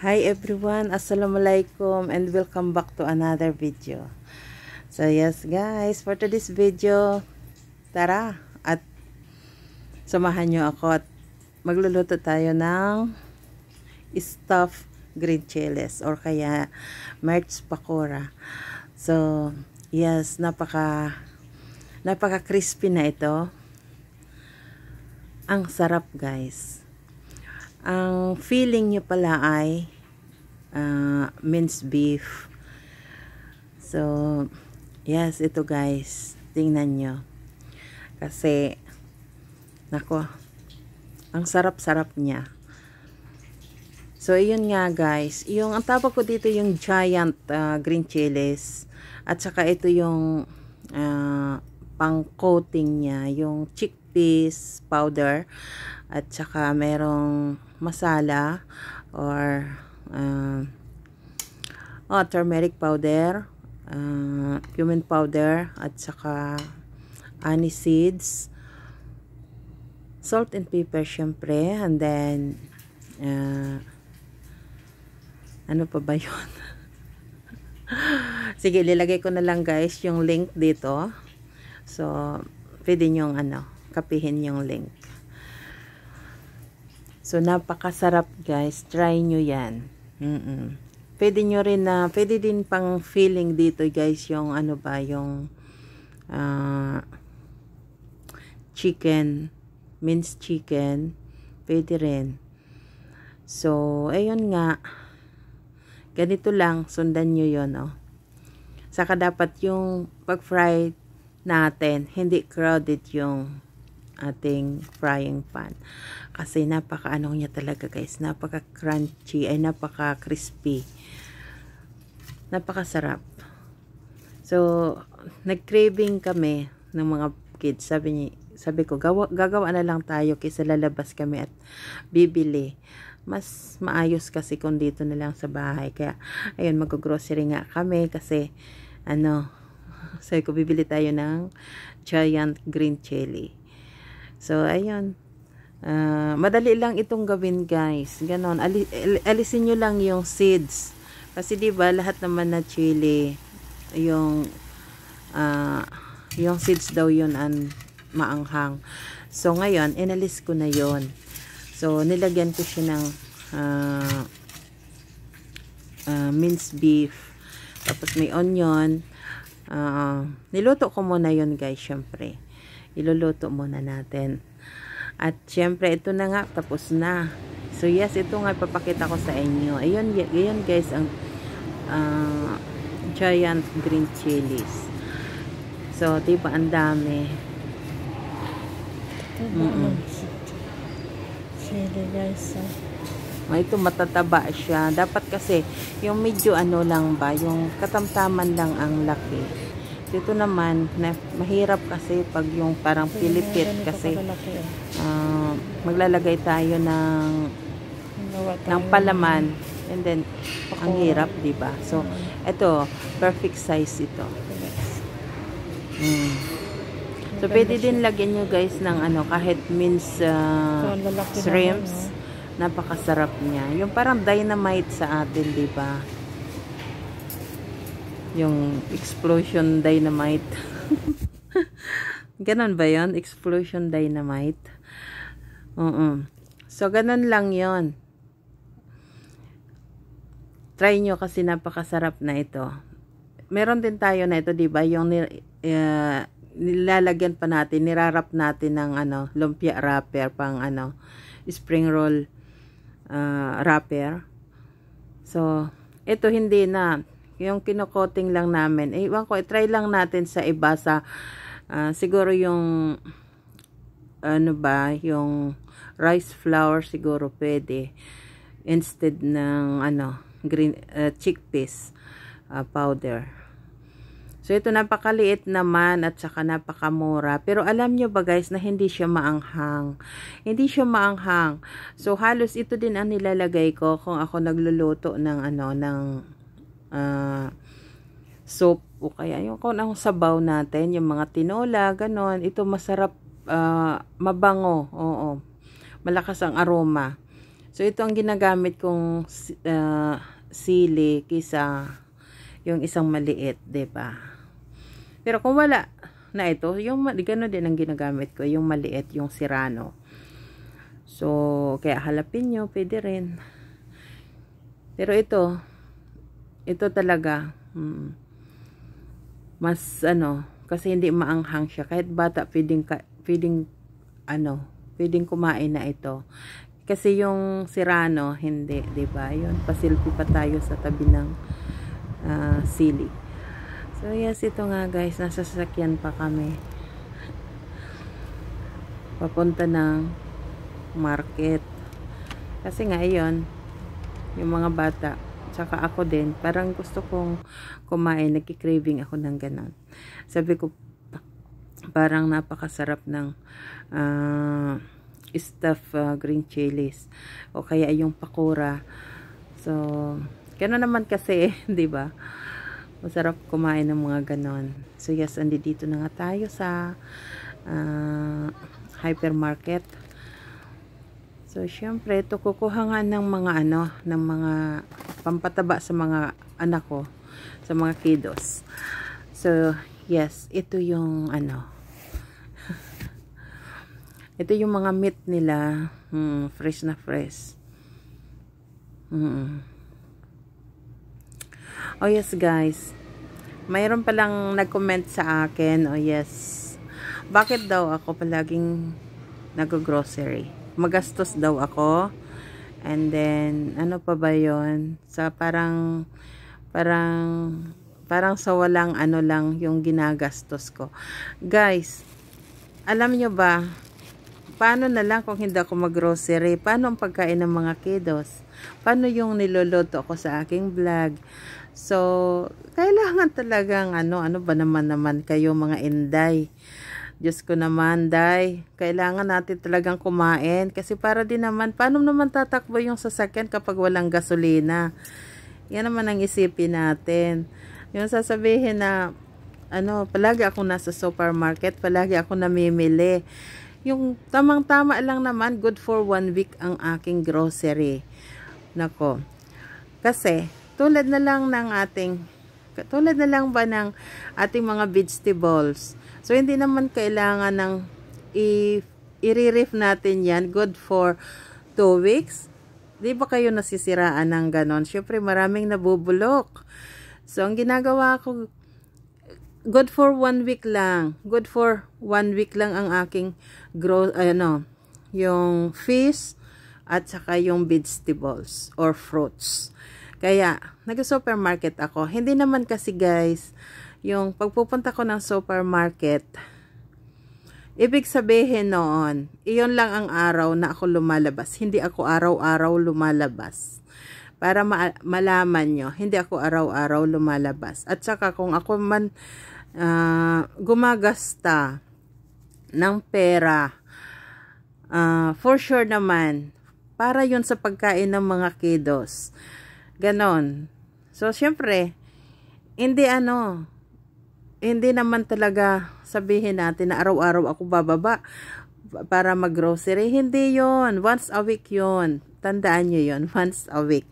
Hi everyone, Assalamualaikum and welcome back to another video. So yes guys, for today's video, tara at samahan nyo ako at magluluto tayo ng stuffed green chiles or kaya merch pakora. So yes, napaka napaka crispy na ito. Ang sarap guys ang feeling nyo pala ay uh, minced beef so yes ito guys tingnan nyo kasi nako ang sarap-sarap niya so iyon nga guys yung ang tawag ko dito yung giant uh, green chilies at saka ito yung uh, pang coating niya yung chickpeas powder at saka merong masala or uh, oh, turmeric powder uh, cumin powder at saka anise seeds salt and pepper syempre and then uh, ano pa ba yun sige ilalagay ko na lang guys yung link dito so pwede yung ano kapihin yung link So, napakasarap guys. Try nyo yan. Mm -mm. Pwede nyo rin na, pwede din pang feeling dito guys, yung ano ba, yung uh, chicken, minced chicken. Pwede rin. So, ayun nga. Ganito lang. Sundan nyo yun, oh. Saka dapat yung pag-fry natin, hindi crowded yung ating frying pan. Kasi napaka-ano niya talaga guys. Napaka-crunchy ay napaka-crispy. Napakasarap. So, nagcraving kami ng mga kids. Sabi ni sabi ko, gawa, gagawa na lang tayo kaysa lalabas kami at bibili. Mas maayos kasi kung dito na lang sa bahay. Kaya, ayun, mag-grocery nga kami kasi, ano, sabi ko, bibili tayo ng giant green chili. So, ayun. Uh, madali lang itong gawin guys. Ganon. Ali alisin nyo lang yung seeds. Kasi di ba lahat naman na chili, yung uh, yung seeds daw yun ang maanghang. So, ngayon, inalis ko na yon So, nilagyan ko siya ng uh, uh, minced beef. Tapos may onion. Uh, niluto ko muna yun, guys, syempre iluluto muna natin. At syempre, ito na nga, tapos na. So yes, ito nga ipapakita ko sa inyo. Ayun, ayun guys, ang uh, giant green chilies. So, diba, ang dami. Mm -mm. Chili guys, ah. ah. Ito matataba siya. Dapat kasi yung medyo ano lang ba, yung katamtaman lang ang laki. Dito naman, na, mahirap kasi pag yung parang pilipit kasi uh, maglalagay tayo ng ng palaman and then ang hirap, 'di ba? So, ito mm. perfect size ito. Mm. So, pwede din lagyan nyo guys ng ano, kahit means uh, shrimps. Napakasarap niya. Yung parang dynamite sa atin, 'di ba? yung explosion dynamite ganun ba yon explosion dynamite uh -uh. so ganun lang yon try nyo kasi napakasarap na ito meron din tayo na ito diba yung uh, nilalagyan pa natin nirarap natin ng ano lumpia wrapper pang ano spring roll uh, wrapper so ito hindi na yung kinokoting lang namin. Eh, iwan ko, i-try eh, lang natin sa iba sa, uh, siguro yung, ano ba, yung rice flour siguro pwede. Instead ng, ano, green, uh, chickpeas uh, powder. So, ito napakaliit naman at saka napakamura. Pero alam nyo ba guys na hindi siya maanghang. Hindi siya maanghang. So, halos ito din ang nilalagay ko kung ako nagluluto ng ano, ng uh, soup o kaya yung kung ang sabaw natin, yung mga tinola, ganon. Ito masarap, uh, mabango, oo. Malakas ang aroma. So, ito ang ginagamit kong uh, sili kisa yung isang maliit, ba diba? Pero kung wala na ito, yung gano'n din ang ginagamit ko, yung maliit, yung sirano. So, kaya halapin nyo, pwede rin. Pero ito, ito talaga, mm, mas ano, kasi hindi maanghang siya. Kahit bata, feeding feeding ano, pwedeng kumain na ito. Kasi yung sirano, hindi, ba yon Yun, pasilpi pa tayo sa tabi ng uh, sili. So, yes, ito nga guys, nasa sasakyan pa kami. Papunta ng market. Kasi nga, yon yung mga bata, Tsaka ako din, parang gusto kong kumain, nagki-craving ako ng ganon. Sabi ko, parang napakasarap ng uh, stuff uh, green chilies o kaya yung pakura. So, gano'n naman kasi, 'di ba? Masarap kumain ng mga ganon. So, yes, andi dito na nga tayo sa uh, hypermarket. So, syempre, ito kukuha nga ng mga ano, ng mga pampataba sa mga anak ko, sa mga kiddos. So, yes, ito yung ano. ito yung mga meat nila, hmm, fresh na fresh. Hmm. Oh yes, guys. Mayroon palang nag-comment sa akin. Oh yes. Bakit daw ako palaging nag-grocery? Magastos daw ako And then, ano pa ba yon Sa parang, parang, parang sa walang ano lang yung ginagastos ko. Guys, alam nyo ba, paano na lang kung hindi ako mag-grocery? Paano ang pagkain ng mga kiddos? Paano yung niloloto ko sa aking vlog? So, kailangan talagang ano, ano ba naman naman kayo mga inday? Diyos ko naman, day, kailangan natin talagang kumain kasi para din naman, paano naman tatakbo yung sasakyan kapag walang gasolina? Yan naman ang isipin natin. Yung sasabihin na, ano, palagi ako nasa supermarket, palagi ako namimili. Yung tamang-tama lang naman, good for one week ang aking grocery. Nako. Kasi, tulad na lang ng ating, tulad na lang ba ng ating mga vegetables, So, hindi naman kailangan ng i-re-reef natin yan. Good for 2 weeks. Di ba kayo nasisiraan ng ganon? Siyempre, maraming nabubulok. So, ang ginagawa ko, good for 1 week lang. Good for 1 week lang ang aking grow, ano, yung fish at saka yung vegetables or fruits. Kaya, nag-supermarket ako. Hindi naman kasi guys, yung pagpupunta ko ng supermarket, ibig sabihin noon, iyon lang ang araw na ako lumalabas. Hindi ako araw-araw lumalabas. Para ma malaman nyo, hindi ako araw-araw lumalabas. At saka kung ako man uh, gumagasta ng pera, uh, for sure naman, para yon sa pagkain ng mga kiddos. Ganon. So, syempre, hindi ano, hindi naman talaga sabihin natin na araw-araw ako bababa para mag-grocery. Hindi yon Once a week yon Tandaan nyo yon Once a week.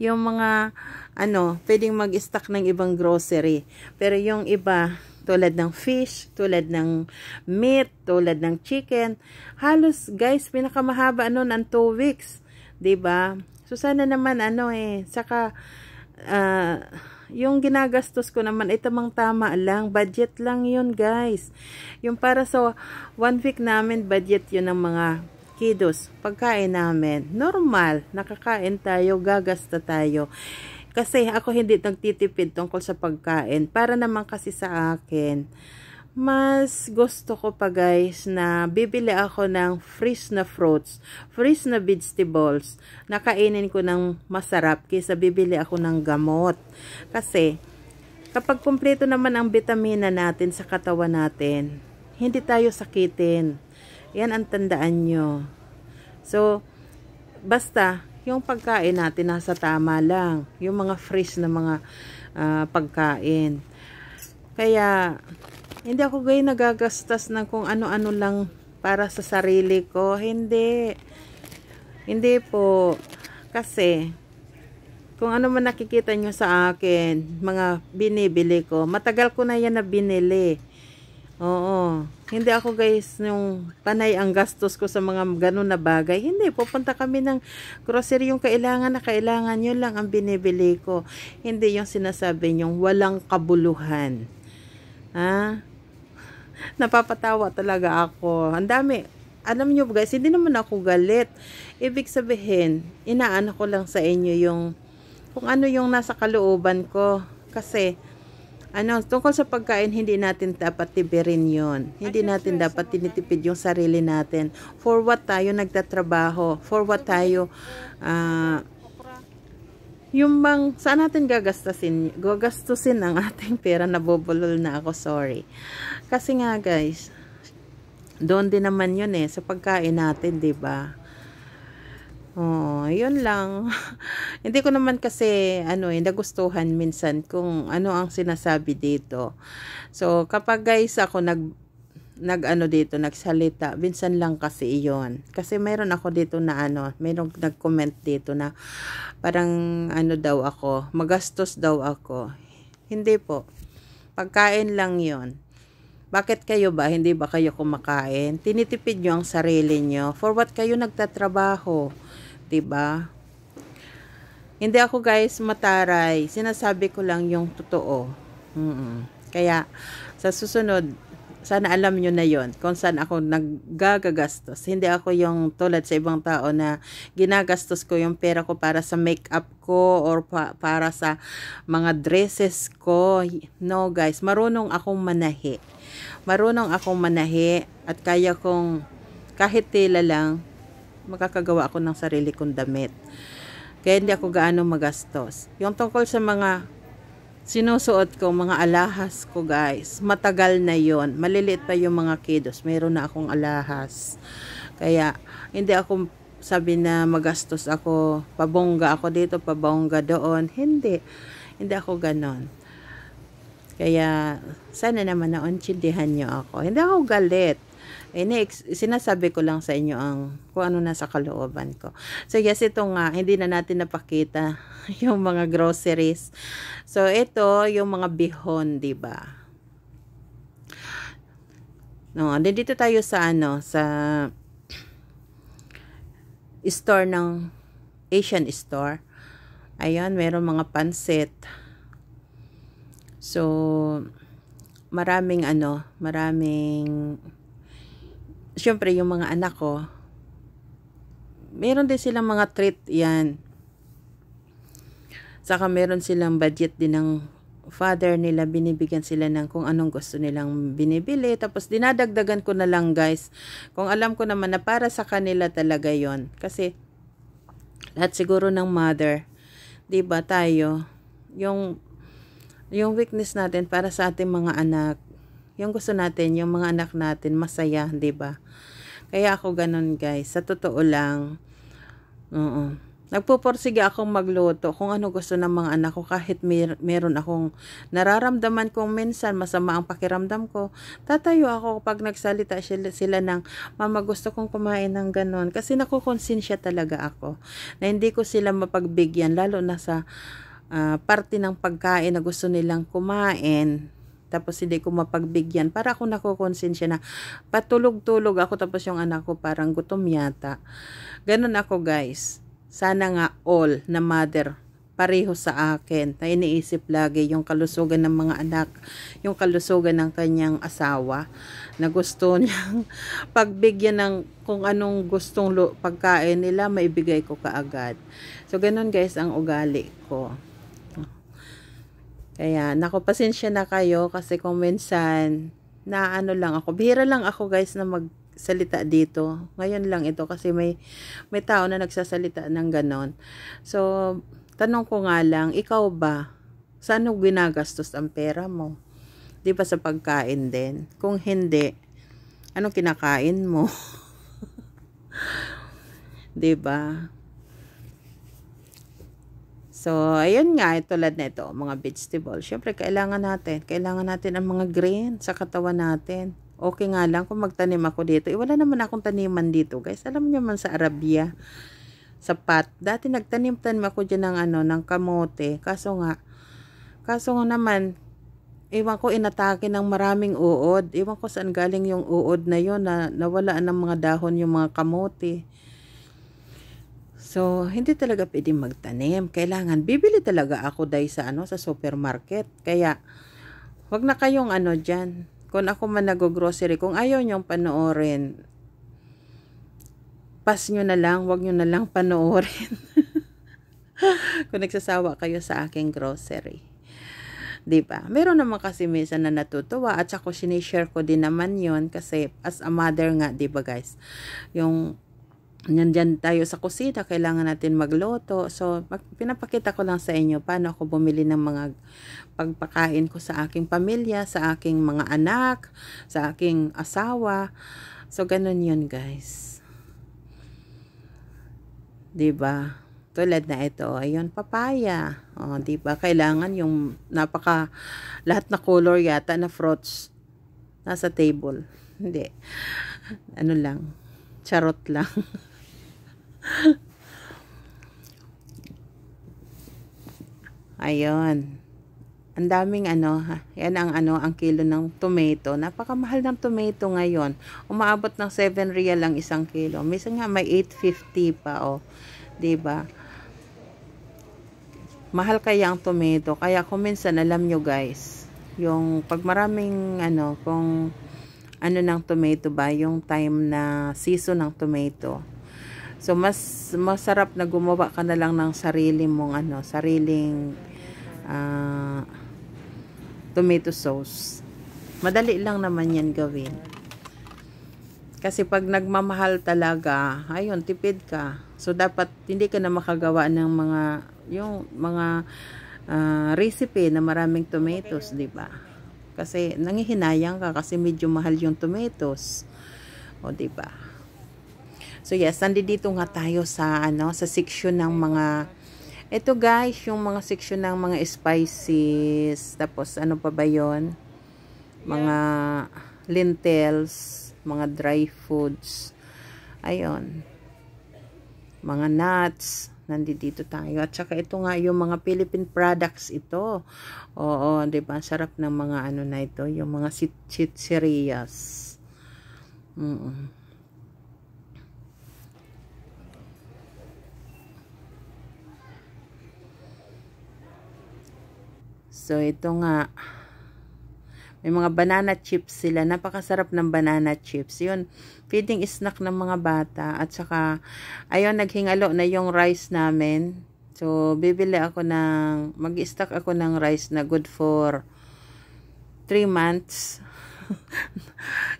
Yung mga, ano, pwedeng mag-stock ng ibang grocery. Pero yung iba, tulad ng fish, tulad ng meat, tulad ng chicken, halos, guys, pinakamahaba nun ang 2 weeks. ba diba? So, sana naman, ano eh, saka, uh, yung ginagastos ko naman ay tamang tama lang budget lang yun guys yung para sa one week namin budget yun ng mga kiddos. pagkain namin normal nakakain tayo gagasta tayo kasi ako hindi nagtitipid tungkol sa pagkain para naman kasi sa akin mas gusto ko pa guys na bibili ako ng fresh na fruits, fresh na vegetables, nakainin ko ng masarap kaysa bibili ako ng gamot. Kasi, kapag kumpleto naman ang vitamina natin sa katawan natin, hindi tayo sakitin. Yan ang tandaan nyo. So, basta, yung pagkain natin nasa tama lang. Yung mga fresh na mga uh, pagkain. Kaya, hindi ako gay nagagastas ng kung ano-ano lang para sa sarili ko. Hindi. Hindi po. Kasi, kung ano man nakikita nyo sa akin, mga binibili ko, matagal ko na yan na binili. Oo. Hindi ako guys, nung panay ang gastos ko sa mga ganun na bagay. Hindi, pupunta kami ng grocery yung kailangan na kailangan, yun lang ang binibili ko. Hindi yung sinasabi yung walang kabuluhan. Ha? napapatawa talaga ako. Ang dami. Alam nyo guys, hindi naman ako galit. Ibig sabihin, inaano ko lang sa inyo yung kung ano yung nasa kalooban ko. Kasi, ano, tungkol sa pagkain, hindi natin dapat tibirin yon. Hindi natin dapat tinitipid yung sarili natin. For what tayo nagtatrabaho? For what tayo uh, yung bang, saan natin gagastasin? Gagastusin ang ating pera, nabubulol na ako, sorry. Kasi nga guys, doon din naman yun eh, sa pagkain natin, ba diba? Oh, yun lang. Hindi ko naman kasi, ano eh, nagustuhan minsan kung ano ang sinasabi dito. So, kapag guys ako nag nag-ano dito, nagsalita, Vincent lang kasi iyon. Kasi mayroon ako dito na ano, mayroon nag-comment dito na parang ano daw ako, magastos daw ako. Hindi po. Pagkain lang yon Bakit kayo ba? Hindi ba kayo kumakain? Tinitipid nyo ang sarili nyo. For what kayo nagtatrabaho? ba diba? Hindi ako guys mataray. Sinasabi ko lang yung totoo. Mm -mm. Kaya sa susunod, sana alam nyo na yon kung saan ako naggagastos. Hindi ako yung tulad sa ibang tao na ginagastos ko yung pera ko para sa makeup ko or pa para sa mga dresses ko. No guys, marunong akong manahi. Marunong akong manahi at kaya kong kahit tila lang makakagawa ako ng sarili kong damit. Kaya hindi ako gaano magastos. Yung tungkol sa mga sinusuot ko mga alahas ko guys matagal na yon maliliit pa yung mga kiddos meron na akong alahas kaya hindi ako sabi na magastos ako pabongga ako dito pabongga doon hindi hindi ako ganon kaya sana naman nauntindihan nyo ako hindi ako galit eh, next, sinasabi ko lang sa inyo ang kung ano nasa kalooban ko. So, yes, ito nga, hindi na natin napakita yung mga groceries. So, ito, yung mga bihon, di ba No, dito tayo sa ano, sa store ng Asian store. Ayun, meron mga pansit. So, maraming ano, maraming syempre yung mga anak ko, meron din silang mga treat yan. Saka meron silang budget din ng father nila, binibigyan sila ng kung anong gusto nilang binibili. Tapos dinadagdagan ko na lang guys, kung alam ko naman na para sa kanila talaga yon Kasi lahat siguro ng mother, 'di ba tayo, yung yung weakness natin para sa ating mga anak, yung gusto natin, yung mga anak natin, masaya, ba diba? Kaya ako ganun guys, sa totoo lang, oo. Uh -uh. Nagpuporsige akong magluto kung ano gusto ng mga anak ko kahit mer meron akong nararamdaman kung minsan masama ang pakiramdam ko. Tatayo ako pag nagsalita sila, sila ng, Mama gusto kong kumain ng ganon. Kasi nakukonsensya talaga ako na hindi ko sila mapagbigyan lalo na sa uh, parte ng pagkain na gusto nilang kumain tapos hindi ko mapagbigyan para ako nakokonsensya na patulog-tulog ako tapos yung anak ko parang gutom yata ganun ako guys sana nga all na mother pareho sa akin na iniisip lagi yung kalusugan ng mga anak yung kalusugan ng kanyang asawa na gusto niyang pagbigyan ng kung anong gustong pagkain nila maibigay ko kaagad so ganun guys ang ugali ko kaya, naku, pasensya na kayo kasi kung minsan, na ano lang ako, bihira lang ako guys na magsalita dito. Ngayon lang ito kasi may, may tao na nagsasalita ng ganon. So, tanong ko nga lang, ikaw ba, saan mo ginagastos ang pera mo? Di ba sa pagkain din? Kung hindi, anong kinakain mo? 'di ba? So, ayun nga, eh, tulad nito, mga vegetables. Siyempre, kailangan natin. Kailangan natin ang mga green sa katawan natin. Okay nga lang kung magtanim ako dito. Iwala eh, wala naman akong taniman dito, guys. Alam niyo man sa Arabia, sa sapat. Dati nagtanim-tanim ako dyan ng, ano, ng kamote. Kaso nga, kaso nga naman, iwan ko inatake ng maraming uod. Iwan ko saan galing yung uod na yon na nawala ng mga dahon yung mga kamote. So, hindi talaga pwede magtanim. Kailangan, bibili talaga ako dahil sa, ano, sa supermarket. Kaya, wag na kayong ano dyan. Kung ako man nag-grocery, kung ayaw nyong panoorin, pass nyo na lang, wag nyo na lang panoorin. kung nagsasawa kayo sa aking grocery. 'di ba? Meron naman kasi minsan na natutuwa at saka sinishare ko din naman 'yon kasi as a mother nga, 'di ba guys? Yung nandyan tayo sa kusina, kailangan natin magloto. So, mag, pinapakita ko lang sa inyo paano ako bumili ng mga pagpakain ko sa aking pamilya, sa aking mga anak, sa aking asawa. So, ganun yun guys. ba diba? Tulad na ito, ayun, papaya. O, ba diba? Kailangan yung napaka, lahat na color yata na fruits nasa table. Hindi. Ano lang charot lang Ayun. Ang daming ano, ha? yan ang ano, ang kilo ng tomato. Napakamahal ng tomato ngayon. Umaabot ng 7 real ang isang kilo. Minsan nga may 8.50 pa Oh. 'Di ba? Mahal kaya ang tomato. Kaya kung minsan alam nyo guys, yung pag maraming ano, kung ano ng tomato ba, yung time na season ng tomato So mas masarap na gumawa ka na lang ng sarili mong ano, sariling uh, tomato sauce. Madali lang naman 'yan gawin. Kasi pag nagmamahal talaga, ayun, tipid ka. So dapat hindi ka na makagawa ng mga yung mga uh, recipe na maraming tomatoes, 'di ba? Kasi nangihinayang ka kasi medyo mahal yung tomatoes. O 'di ba? So yes, nandito nga tayo sa ano sa section ng mga Ito guys, yung mga section ng mga spices. Tapos ano pa ba 'yon? Mga lentils, mga dry foods. Ayon. Mga nuts, nandito tayo. At saka ito nga yung mga Philippine products ito. Oo, 'di ba? Sarap ng mga ano na ito, yung mga chichirias. Mm. -mm. So, ito nga. May mga banana chips sila. Napakasarap ng banana chips. Yun, feeding snack ng mga bata. At saka, ayun, naghingalo na yung rice namin. So, bibili ako ng, mag-stock ako ng rice na good for 3 months.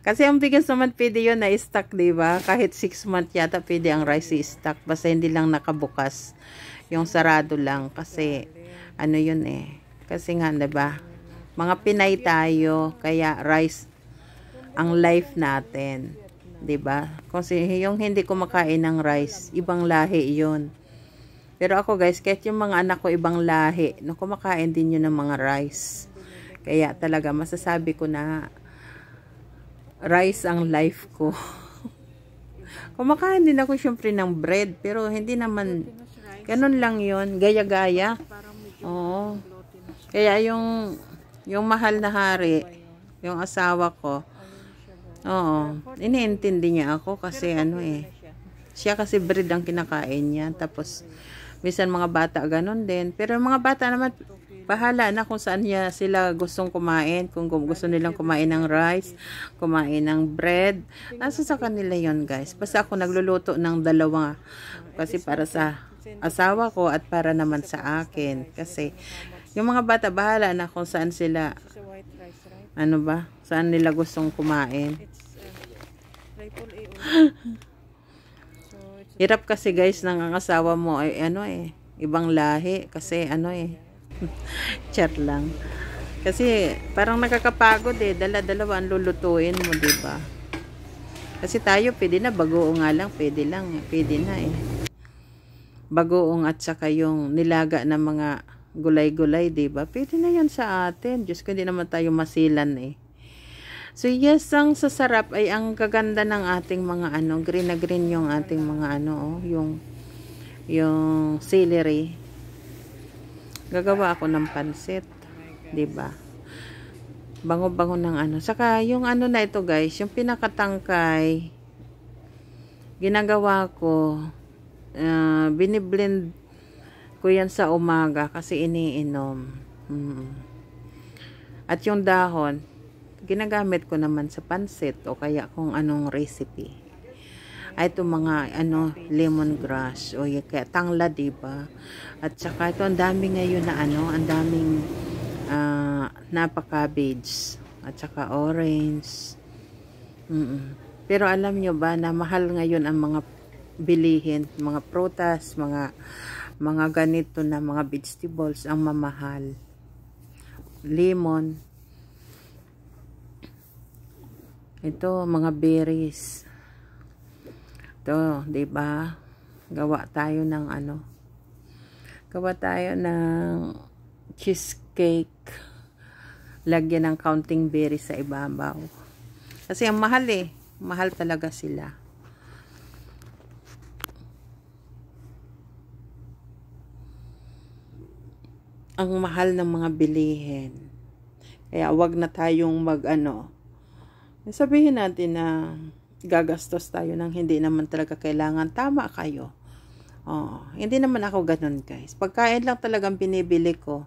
Kasi ang bigas naman pwede yun na stock di ba? Kahit 6 months yata pwede ang rice i stock Basta hindi lang nakabukas. Yung sarado lang. Kasi ano yun eh. Kasi nga, ba Mga Pinay tayo, kaya rice ang life natin. 'di ba diba? Kasi yung hindi kumakain ng rice, ibang lahi yon Pero ako guys, kahit yung mga anak ko ibang lahi, no, kumakain din yun ng mga rice. Kaya talaga, masasabi ko na rice ang life ko. kumakain din ako syempre ng bread, pero hindi naman, ganun lang yon gaya-gaya. Oo. Kaya yung yung mahal na hari, yung asawa ko, oo, iniintindi niya ako kasi ano eh, siya kasi breed ang kinakain niya. Tapos, minsan mga bata ganun din. Pero yung mga bata naman, bahala na kung saan niya sila gustong kumain. Kung gusto nilang kumain ng rice, kumain ng bread. Nasa sa kanila yon guys. Basta ako nagluluto ng dalawa. Kasi para sa asawa ko at para naman sa akin. Kasi, yung mga bata, bahala na kung saan sila, white rice, right? ano ba, saan nila gustong kumain. It's uh, so, Hirap kasi guys, nang ang asawa mo, ay, ano eh, ibang lahi, kasi ano eh, chat lang. Kasi parang nakakapagod eh, dala-dalawa ang lulutuin mo, ba diba? Kasi tayo, pwede na, bagoong nga lang, pwede lang, pwede na eh. Bagoong at saka yung nilaga ng mga gulay-gulay, 'di ba? Pwede na 'yan sa atin. Just ko, hindi naman tayo masilan eh. So yes, ang sasarap ay ang kaganda ng ating mga ano, green na green yung ating mga ano, oh, yung yung celery. Gagawa ako ng pansit, 'di ba? Bango-bango ng ano. Saka yung ano na ito, guys, yung pinakatangkay ginagawa ko uh, biniblend ko yan sa umaga kasi iniinom. Mm. At yung dahon, ginagamit ko naman sa pansit o kaya kung anong recipe. Ay, ito mga ano, lemongrass o kaya tangla, ba diba? At saka ito, ang dami ngayon na ano, ang daming uh, ah, napa-cabbage at saka orange. Mm -mm. Pero alam nyo ba na mahal ngayon ang mga bilihin, mga prutas, mga mga ganito na mga vegetables ang mamahal lemon ito mga berries ito 'di ba gawa tayo ng ano gawa tayo ng cheesecake lagyan ng counting berries sa ibabaw kasi ang mahal eh mahal talaga sila ang mahal ng mga bilihin. Kaya wag na tayong magano. Sabihin natin na gagastos tayo ng hindi naman talaga kailangan. Tama kayo. Oh, hindi naman ako ganun guys. Pagkain lang talagang binibili ko.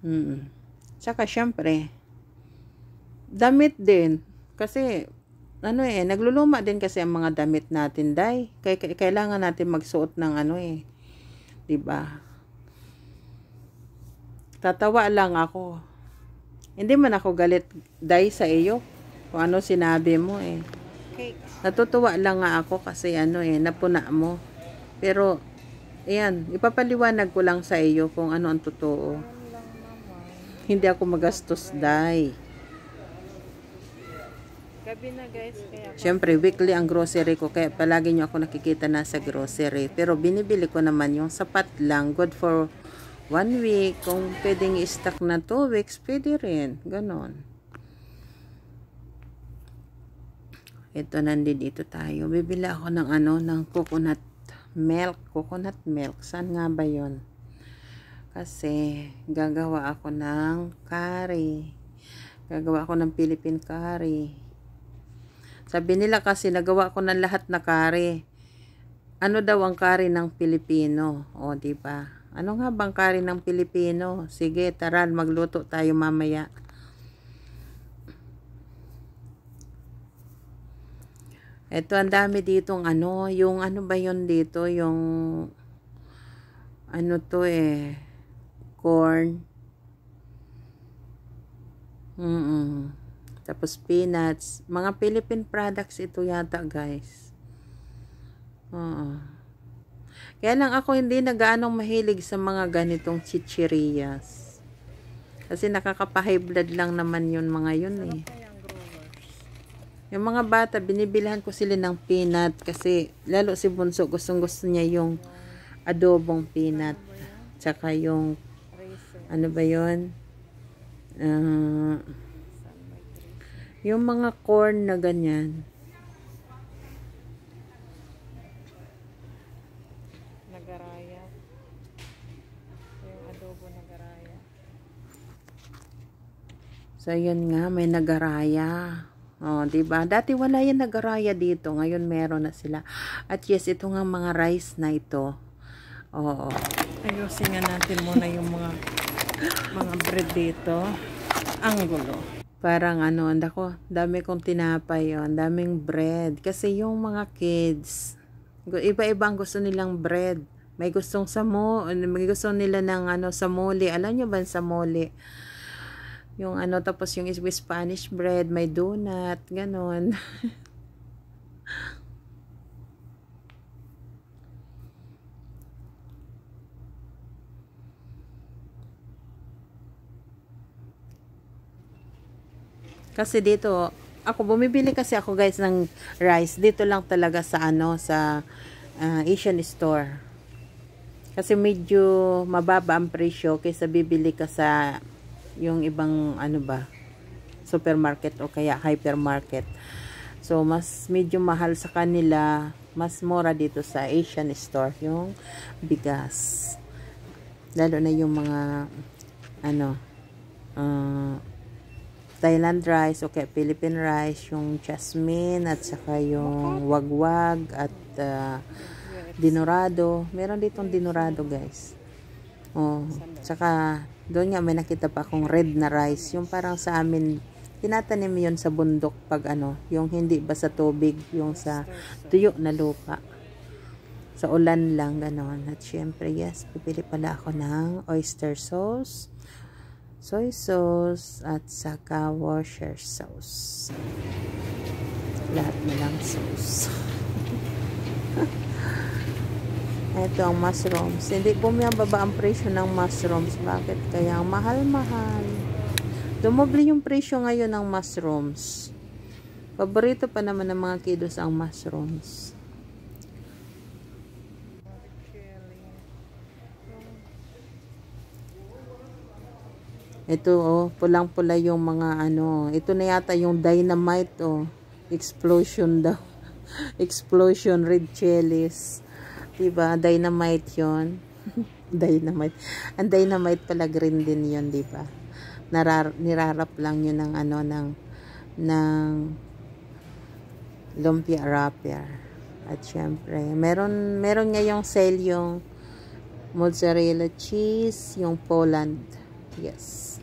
Mm. Tsaka syempre, damit din. Kasi ano eh, nagluluma din kasi ang mga damit natin, day. Kaya kailangan natin magsuot ng ano eh. 'Di ba? Tatawa lang ako. Hindi man ako galit dahil sa iyo. Kung ano sinabi mo eh. Cakes. Natutuwa lang nga ako kasi ano eh, napuna mo. Pero, ayan, ipapaliwanag ko lang sa iyo kung ano ang totoo. Hindi ako magastos, dai. Gabi na guys. Kaya Siyempre, weekly ang grocery ko. Kaya palagi nyo ako nakikita na sa grocery. Pero binibili ko naman yung sapat lang. Good for one week. Kung pwedeng i-stack na two weeks, pwede rin. Ganon. Ito, nandito tayo. Bibili ako ng ano, ng coconut milk. Coconut milk. Saan nga ba yon? Kasi, gagawa ako ng curry. Gagawa ako ng Philippine curry. Sabi nila kasi, nagawa ko ng lahat na curry. Ano daw ang curry ng Pilipino? O, ba diba? Anong habang kari ng Pilipino? Sige, tara, magluto tayo mamaya. Ito, ang dami dito ng ano, yung ano ba yon dito, yung ano to eh, corn. Mm, -mm. Tapos peanuts. Mga Philippine products ito yata, guys. Oo. Uh -uh. Kaya lang ako hindi nagaanong mahilig sa mga ganitong chichirias. Kasi nakakapahigh blood lang naman yun mga yun eh. Ano yung mga bata, binibilhan ko sila ng peanut kasi lalo si Bunso gustong gusto niya yung adobong peanut. Ano Tsaka yung ano ba yun? Uh, yung mga corn na ganyan. So, yun nga, may nagaraya. Oh, 'di ba? Dati wala 'yan nagaraya dito, ngayon meron na sila. At yes, ito nga mga rice na ito. Oo. Ayusin nga natin muna yung mga mga bread dito. Ang gulo. Parang ano, andako, dami kong tinapay 'yon, oh, daming bread kasi yung mga kids iba-iba ang gusto nilang bread. May gustong samo, may gusto nila ng ano sa mole. Alam niyo ba sa mole? Yung ano, tapos yung is with Spanish bread, may donut, ganon. kasi dito, ako bumibili kasi ako guys ng rice. Dito lang talaga sa ano, sa uh, Asian store. Kasi medyo mababa ang presyo kaysa bibili ka sa yung ibang ano ba supermarket o kaya hypermarket so mas medyo mahal sa kanila mas mura dito sa Asian store yung bigas lalo na yung mga ano uh, Thailand rice, o kaya Philippine rice, yung jasmine, at saka yung wagwag, at uh, dinorado. Meron ditong dinorado, guys. Oh, saka doon nga may nakita pa akong red na rice. Yung parang sa amin, tinatanim yon sa bundok pag ano, yung hindi ba sa tubig, yung sa tuyo na lupa. Sa ulan lang, ganoon. At syempre, yes, pipili pala ako ng oyster sauce, soy sauce, at saka washer sauce. Lahat na lang sauce. Ito ang mushrooms. Hindi bumababa ang presyo ng mushrooms. Bakit kaya ang mahal-mahal? Dumoble yung presyo ngayon ng mushrooms. Paborito pa naman ng mga kiddos ang mushrooms. Ito oh, pulang-pula yung mga ano. Ito na yata yung dynamite oh. Explosion daw. Explosion red chilies. Diba? Dynamite yon Dynamite. Ang dynamite pala green din yun, diba? Narar nirarap lang yun ng ano, ng, ng lumpia wrapper. At syempre, meron, meron ngayong sale yung mozzarella cheese, yung Poland. Yes.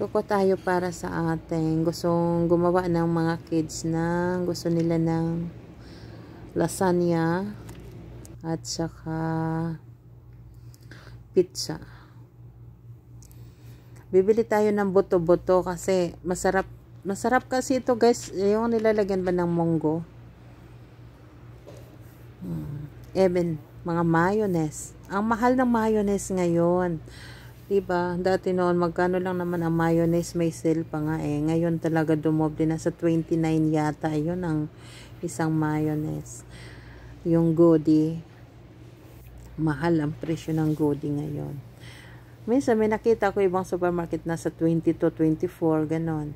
Kuko tayo para sa ating gustong gumawa ng mga kids na gusto nila ng lasagna at saka pizza. Bibili tayo ng buto-buto kasi masarap masarap kasi ito guys yung nilalagyan ba ng munggo hmm. even mga mayonnaise ang mahal ng mayonnaise ngayon Diba? Dati noon, magkano lang naman ang mayonnaise, may sale pa nga eh. Ngayon talaga dumoble na sa 29 yata. yun ang isang mayonnaise. Yung Godi, mahal ang presyo ng Godi ngayon. Minsan may nakita ko ibang supermarket na sa 20 to 24, ganon.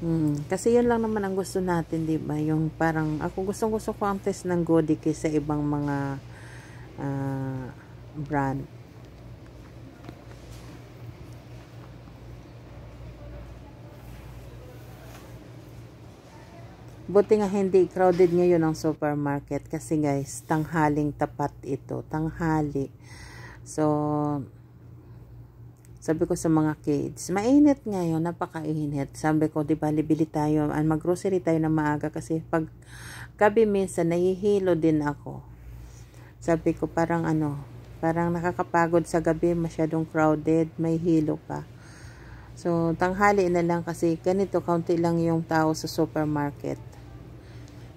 Hmm. Kasi yun lang naman ang gusto natin, di ba? Yung parang, ako gustong gusto ko ang test ng Godi kaysa ibang mga uh, brand. Buti nga hindi crowded ngayon ang supermarket kasi guys, tanghaling tapat ito. Tanghali. So, sabi ko sa mga kids, mainit ngayon, napakainit. Sabi ko, di ba, libili tayo, ah, mag-grocery tayo na maaga kasi pag gabi minsan, nahihilo din ako. Sabi ko, parang ano, parang nakakapagod sa gabi, masyadong crowded, may hilo pa. So, tanghali na lang kasi ganito, kaunti lang yung tao sa supermarket.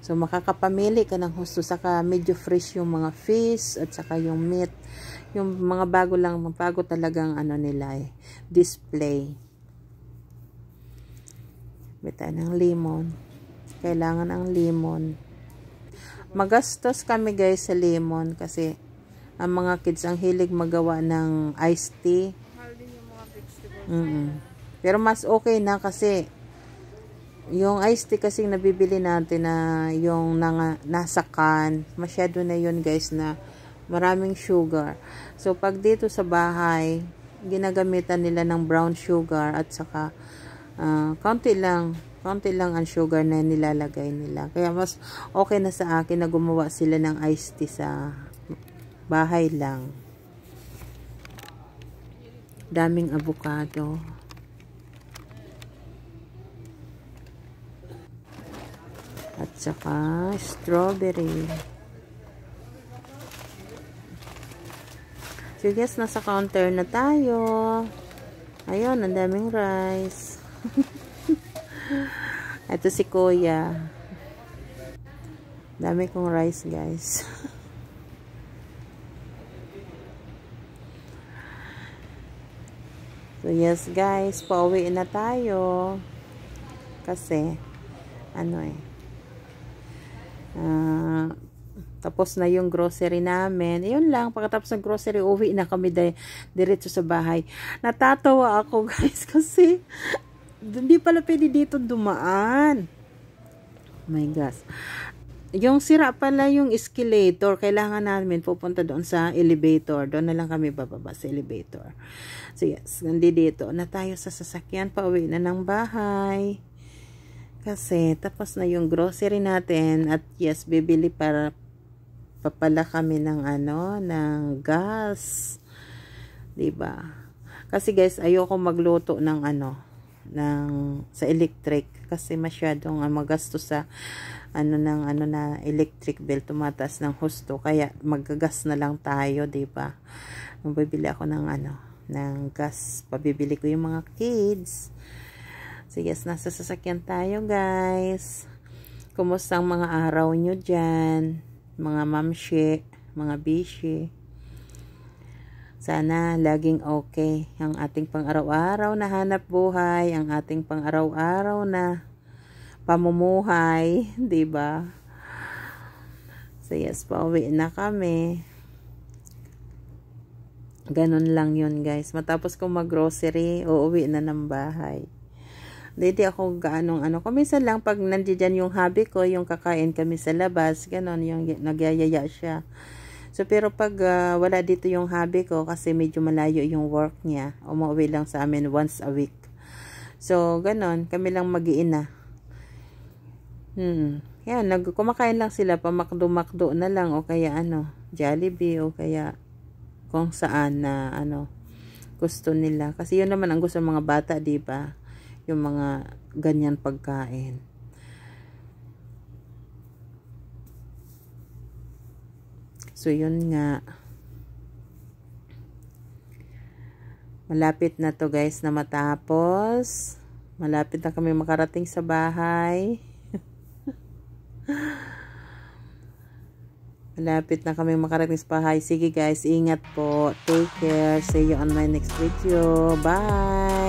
So, makakapamili ka ng husto. Saka, medyo fresh yung mga fish at saka yung meat. Yung mga bago lang, bago talagang ano nila eh, display. Bita ng lemon. Kailangan ang lemon. Magastos kami guys sa lemon kasi ang mga kids ang hilig magawa ng iced tea. Mahal yung mga vegetables. Mm -mm. Pero mas okay na kasi yung iced tea kasi nabibili natin na yung na, nasa can, masyado na yun guys na maraming sugar. So pag dito sa bahay, ginagamitan nila ng brown sugar at saka uh, kaunti lang, konti lang ang sugar na nilalagay nila. Kaya mas okay na sa akin na gumawa sila ng iced tea sa bahay lang. Daming avocado. at saka strawberry so guys nasa counter na tayo ayun ang daming rice ito si kuya dami kong rice guys so yes guys pauwi na tayo kasi ano eh Uh, tapos na yung grocery namin. Ayun lang, pagkatapos ng grocery, uwi na kami di diretso sa bahay. Natatawa ako guys kasi hindi pala pwede dito dumaan. Oh my gosh. Yung sira pala yung escalator, kailangan namin pupunta doon sa elevator. Doon na lang kami bababa sa elevator. So yes, hindi dito na tayo sa sasakyan, pauwi na ng bahay. Kasi tapos na yung grocery natin at yes, bibili para papala kami ng ano, ng gas. 'Di ba? Kasi guys, ayoko magluto ng ano, ng sa electric kasi masyadong ang magastos sa ano ng ano na electric bill tumataas ng husto kaya magagas na lang tayo 'di ba? Bibili ako ng ano, ng gas. Pabibili ko yung mga kids. So, yes, nasa sasakyan tayo, guys. Kumusta ang mga araw nyo dyan? Mga mamshi, mga bishi. Sana laging okay ang ating pang-araw-araw na hanap buhay, ang ating pang-araw-araw na pamumuhay, 'di ba? So yes, pauwi na kami. Ganun lang 'yun, guys. Matapos kong mag-grocery, uuwi na ng bahay. Hindi ako gaanong ano. Kuminsan lang pag nandiyan yung hubby ko, yung kakain kami sa labas, ganon, yung nagyayaya siya. So, pero pag uh, wala dito yung hubby ko, kasi medyo malayo yung work niya, umuwi lang sa amin once a week. So, ganon, kami lang mag-iina. Hmm. Yan, nag kumakain lang sila pa makdo-makdo na lang o kaya ano, Jollibee o kaya kung saan na ano gusto nila kasi yun naman ang gusto ng mga bata, 'di ba? yung mga ganyan pagkain. So, yun nga. Malapit na to guys na matapos. Malapit na kami makarating sa bahay. Malapit na kami makarating sa bahay. Sige guys, ingat po. Take care. See you on my next video. Bye!